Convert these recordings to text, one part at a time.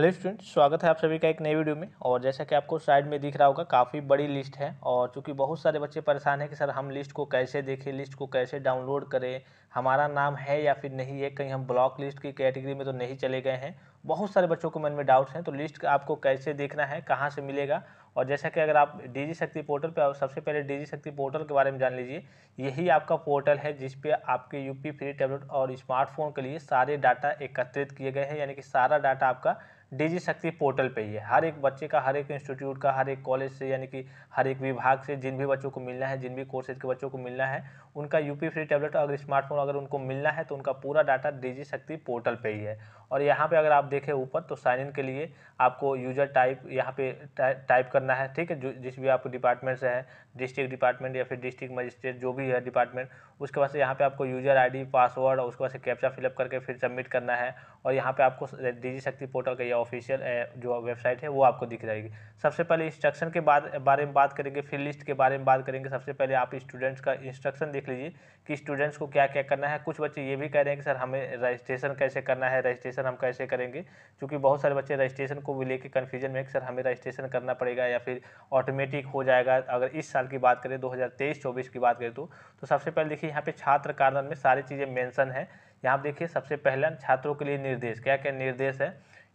hello students स्वागत है आप सभी का एक नई वीडियो में और जैसा कि आपको साइड में दिख रहा होगा काफ़ी बड़ी लिस्ट है और चूंकि बहुत सारे बच्चे परेशान हैं कि सर हम लिस्ट को कैसे देखें लिस्ट को कैसे डाउनलोड करें हमारा नाम है या फिर नहीं है कहीं हम ब्लॉक लिस्ट की कैटेगरी में तो नहीं चले गए हैं बहुत सारे बच्चों को मन में डाउट्स हैं तो लिस्ट आपको कैसे देखना है कहाँ से मिलेगा और जैसा कि अगर आप डी शक्ति पोर्टल पर सबसे पहले डी शक्ति पोर्टल के बारे में जान लीजिए यही आपका पोर्टल है जिस पे आपके यूपी फ्री टैबलेट और स्मार्टफोन के लिए सारे डाटा एकत्रित किए गए हैं यानी कि सारा डाटा आपका डीजी शक्ति पोर्टल पे ही है हर एक बच्चे का हर एक इंस्टीट्यूट का हर एक कॉलेज से यानी कि हर एक विभाग से जिन भी बच्चों को मिलना है जिन भी कोर्सेज के बच्चों को मिलना है उनका यूपी फ्री टैबलेट अगर स्मार्टफोन अगर उनको मिलना है तो उनका पूरा डाटा डीजी शक्ति पोर्टल पर ही है और यहाँ पे अगर आप देखें ऊपर तो साइन इन के लिए आपको यूज़र टाइप यहाँ पे टाइप करना है ठीक है जो जिस भी आपके डिपार्टमेंट से है डिस्ट्रिक्ट डिपार्टमेंट या फिर डिस्ट्रिक्ट मजिस्ट्रेट जो भी है डिपार्टमेंट उसके बाद से यहाँ पे आपको यूज़र आईडी पासवर्ड और उसके बाद से कैप्चा फिलअप करके फिर सबमिट करना है और यहाँ पर आपको डिजी शक्ति पोर्टल का या ऑफिशियल जो वेबसाइट है वो आपको दिख जाएगी सबसे पहले इंस्ट्रक्शन के बाद बारे में बात करेंगे फिर लिस्ट के बारे में बात करेंगे सबसे पहले आप स्टूडेंट्स का इंस्ट्रक्शन देख लीजिए कि स्टूडेंट्स को क्या क्या करना है कुछ बच्चे ये भी कह रहे हैं कि सर हमें रजिस्ट्रेशन कैसे करना है रजिस्ट्रेशन रजिस्ट्रेशन हम कैसे करेंगे क्योंकि बहुत सारे बच्चे रजिस्ट्रेशन को लेके कन्फ्यूजन में सर हमें रजिस्ट्रेशन करना पड़ेगा या फिर ऑटोमेटिक हो जाएगा अगर इस साल की बात करें 2023-24 की बात करें तो तो सबसे पहले देखिए यहाँ पे छात्र कारण में सारी चीज़ें मैंसन है यहाँ देखिए सबसे पहला छात्रों के लिए निर्देश क्या क्या निर्देश है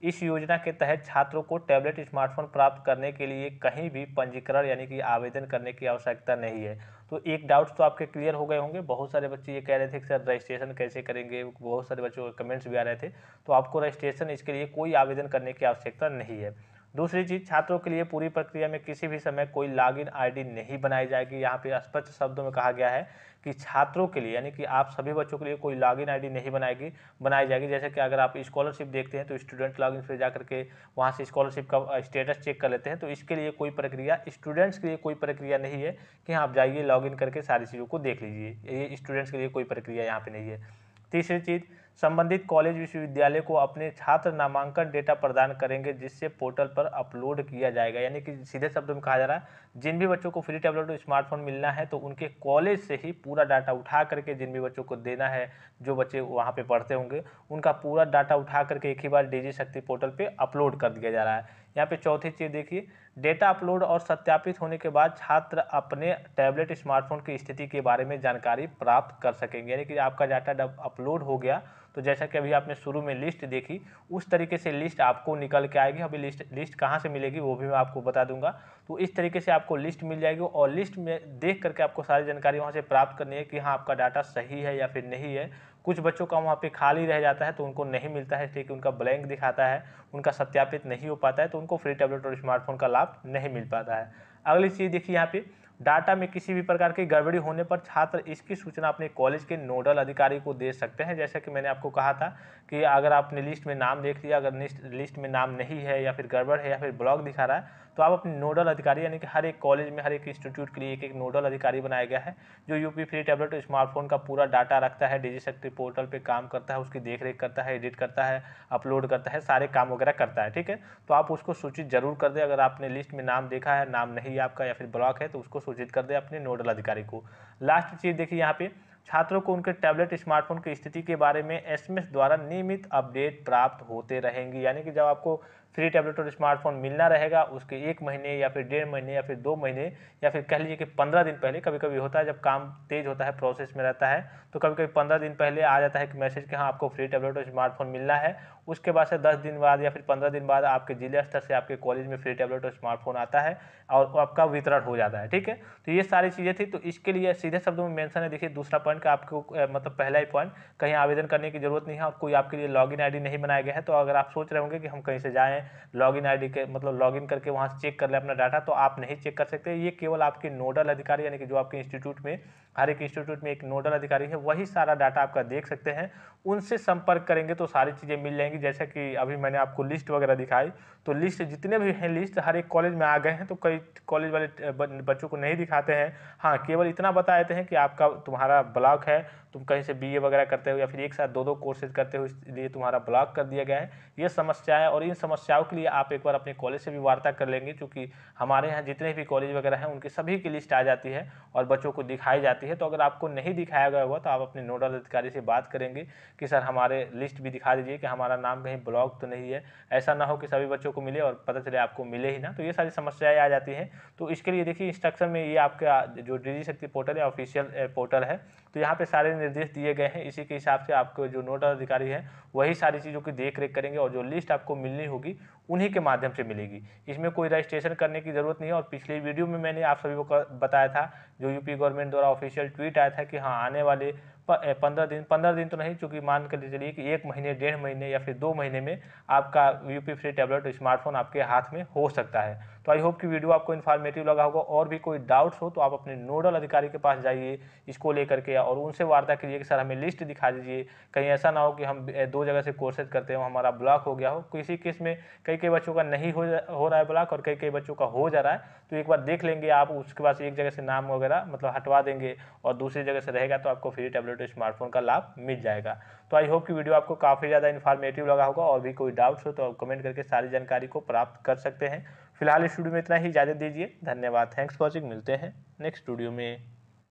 इस योजना के तहत छात्रों को टैबलेट स्मार्टफोन प्राप्त करने के लिए कहीं भी पंजीकरण यानी कि आवेदन करने की आवश्यकता नहीं है तो एक डाउट तो आपके क्लियर हो गए होंगे बहुत सारे बच्चे ये कह रहे थे कि सर रजिस्ट्रेशन कैसे करेंगे बहुत सारे बच्चों के कमेंट्स भी आ रहे थे तो आपको रजिस्ट्रेशन इसके लिए कोई आवेदन करने की आवश्यकता नहीं है दूसरी चीज छात्रों के लिए पूरी प्रक्रिया में किसी भी समय कोई लॉगिन आईडी नहीं बनाई जाएगी यहाँ पे स्पष्ट शब्दों में कहा गया है कि छात्रों के लिए यानी कि आप सभी बच्चों के लिए कोई लॉगिन आईडी नहीं बनाएगी बनाई जाएगी जैसे कि अगर आप स्कॉलरशिप देखते हैं तो स्टूडेंट लॉगिन पे जा करके वहाँ से स्कॉलरशिप का स्टेटस चेक कर लेते हैं तो इसके लिए कोई प्रक्रिया स्टूडेंट्स के लिए कोई प्रक्रिया नहीं है कि हाँ, आप जाइए लॉग करके सारी चीज़ों को देख लीजिए ये स्टूडेंट्स के लिए कोई प्रक्रिया यहाँ पर नहीं है तीसरी चीज़ संबंधित कॉलेज विश्वविद्यालय को अपने छात्र नामांकन डेटा प्रदान करेंगे जिससे पोर्टल पर अपलोड किया जाएगा यानी कि सीधे शब्दों में कहा जा रहा है जिन भी बच्चों को फ्री टैबलेट और स्मार्टफोन मिलना है तो उनके कॉलेज से ही पूरा डाटा उठा करके जिन भी बच्चों को देना है जो बच्चे वहाँ पर पढ़ते होंगे उनका पूरा डाटा उठा करके एक ही बार डी शक्ति पोर्टल पर अपलोड कर दिया जा रहा है यहाँ पे चौथी चीज़ देखिए डेटा अपलोड और सत्यापित होने के बाद छात्र अपने टैबलेट स्मार्टफोन की स्थिति के बारे में जानकारी प्राप्त कर सकेंगे यानी कि आपका डाटा अपलोड हो गया तो जैसा कि अभी आपने शुरू में लिस्ट देखी उस तरीके से लिस्ट आपको निकल के आएगी अभी लिस्ट लिस्ट कहाँ से मिलेगी वो भी मैं आपको बता दूंगा तो इस तरीके से आपको लिस्ट मिल जाएगी और लिस्ट में देख करके आपको सारी जानकारी वहाँ से प्राप्त करनी है कि हाँ आपका डाटा सही है या फिर नहीं है कुछ बच्चों का वहाँ पे खाली रह जाता है तो उनको नहीं मिलता है इसलिए कि उनका ब्लैंक दिखाता है उनका सत्यापित नहीं हो पाता है तो उनको फ्री टैबलेट और स्मार्टफोन का लाभ नहीं मिल पाता है अगली चीज़ देखिए यहाँ पे डाटा में किसी भी प्रकार की गड़बड़ी होने पर छात्र इसकी सूचना अपने कॉलेज के नोडल अधिकारी को दे सकते हैं जैसा कि मैंने आपको कहा था कि अगर आपने लिस्ट में नाम देख लिया अगर लिस्ट लिस्ट में नाम नहीं है या फिर गड़बड़ है या फिर ब्लॉक दिखा रहा है तो आप अपने नोडल अधिकारी यानी कि हर एक कॉलेज में हर एक इंस्टीट्यूट के लिए एक एक नोडल अधिकारी बनाया गया है जो यूपी फ्री टैबलेट और स्मार्टफोन का पूरा डाटा रखता है डिजी सेक्ट्री पोर्टल पर काम करता है उसकी देखरेख करता है एडिट करता है अपलोड करता है सारे काम वगैरह करता है ठीक है तो आप उसको सूचित जरूर कर दें अगर आपने लिस्ट में नाम देखा है नाम नहीं आपका या फिर ब्लॉक है तो उसको सूचित कर दें अपने नोडल अधिकारी को लास्ट चीज़ देखिए यहाँ पे छात्रों को उनके टैबलेट स्मार्टफोन की स्थिति के बारे में एसएमएस द्वारा नियमित अपडेट प्राप्त होते रहेंगी यानी कि जब आपको फ्री टैबलेट और स्मार्टफोन मिलना रहेगा उसके एक महीने या फिर डेढ़ महीने या फिर दो महीने या फिर कह लीजिए कि पंद्रह दिन पहले कभी कभी होता है जब काम तेज होता है प्रोसेस में रहता है तो कभी कभी पंद्रह दिन पहले आ जाता है कि मैसेज कि हाँ आपको फ्री टैबलेट और स्मार्टफोन मिलना है उसके बाद से दस दिन बाद या फिर पंद्रह दिन बाद आपके ज़िला स्तर से आपके कॉलेज में फ्री टैबलेट और स्मार्टफोन आता है और आपका वितरण हो जाता है ठीक है तो ये सारी चीज़ें थी तो इसके लिए सीधे शब्दों में मैंसन है देखिए दूसरा पॉइंट का आपको मतलब पहला ही पॉइंट कहीं आवेदन करने की जरूरत नहीं है कोई आपके लिए लॉग इन नहीं बनाया गया है तो अगर आप सोच रहे होंगे कि हम कहीं से जाएँ लॉगिन आईडी के मतलब लॉग इन करके वहाँ से चेक कर ले अपना डाटा तो आप नहीं चेक कर सकते ये केवल आपके नोडल अधिकारी यानी कि जो आपके इंस्टीट्यूट में हर एक इंस्टीट्यूट में एक नोडल अधिकारी है वही सारा डाटा आपका देख सकते हैं उनसे संपर्क करेंगे तो सारी चीज़ें मिल जाएंगी जैसा कि अभी मैंने आपको लिस्ट वगैरह दिखाई तो लिस्ट जितने भी हैं लिस्ट हर एक कॉलेज में आ गए हैं तो कई कॉलेज वाले बच्चों को नहीं दिखाते हैं हाँ केवल इतना बता देते हैं कि आपका तुम्हारा ब्लॉक है तुम कहीं से बी वगैरह करते हो या फिर एक साथ दो दो कोर्सेज करते हो इसलिए तुम्हारा ब्लॉक कर दिया गया है ये समस्या है और इन समस्याओं के लिए आप एक बार अपने कॉलेज से भी वार्ता कर लेंगे क्योंकि हमारे यहाँ जितने भी कॉलेज वगैरह हैं उनकी सभी की लिस्ट आ जाती है और बच्चों को दिखाई जाती है जाती है तो अगर आपको नहीं दिखाया गया हुआ तो आप अपने नोडल अधिकारी से बात करेंगे कि सर हमारे लिस्ट भी दिखा दीजिए कि हमारा नाम कहीं ब्लॉक तो नहीं है ऐसा ना हो कि सभी बच्चों को मिले और पता चले आपको मिले ही ना तो ये सारी समस्याएँ आ जाती हैं तो इसके लिए देखिए इंस्ट्रक्शन में ये आपका जो डी शक्ति पोर्टल या ऑफिशियल पोर्टल है तो यहाँ पे सारे निर्देश दिए गए हैं इसी के हिसाब से आपको जो नोडल अधिकारी हैं वही सारी चीज़ों की देख रेख करेंगे और जो लिस्ट आपको मिलनी होगी उन्हीं के माध्यम से मिलेगी इसमें कोई रजिस्ट्रेशन करने की ज़रूरत नहीं है और पिछले वीडियो में मैंने आप सभी को बताया था जो यूपी गवर्नमेंट द्वारा ऑफिशियल ट्वीट आया था कि हाँ आने वाले पंद्रह दिन पंद्रह दिन तो नहीं चूँकि मान कर चलिए कि एक महीने डेढ़ महीने या फिर दो महीने में आपका U P free tablet smartphone आपके हाथ में हो सकता है तो आई होप कि वीडियो आपको इन्फॉर्मेटिव लगा होगा और भी कोई डाउट्स हो तो आप अपने नोडल अधिकारी के पास जाइए इसको लेकर के और उनसे वार्ता कीजिए कि सर हमें लिस्ट दिखा दीजिए कहीं ऐसा ना हो कि हम दो जगह से कोर्सेज करते हो हमारा ब्लॉक हो गया हो किसी केस में कई कई बच्चों का नहीं हो हो रहा है ब्लॉक और कई कई बच्चों का हो जा रहा है तो एक बार देख लेंगे आप उसके बाद एक जगह से नाम वगैरह मतलब हटवा देंगे और दूसरी जगह से रहेगा तो आपको फ्री टैबलेट एंड्रॉइड स्मार्टफोन का लाभ मिल जाएगा तो आई होप कि वीडियो आपको काफ़ी ज़्यादा इन्फॉर्मेटिव लगा होगा और भी कोई डाउट्स हो तो आप कमेंट करके सारी जानकारी को प्राप्त कर सकते हैं फिलहाल इस वीडियो में इतना ही इजाज़त दीजिए धन्यवाद थैंक्स वॉचिंग मिलते हैं नेक्स्ट वीडियो में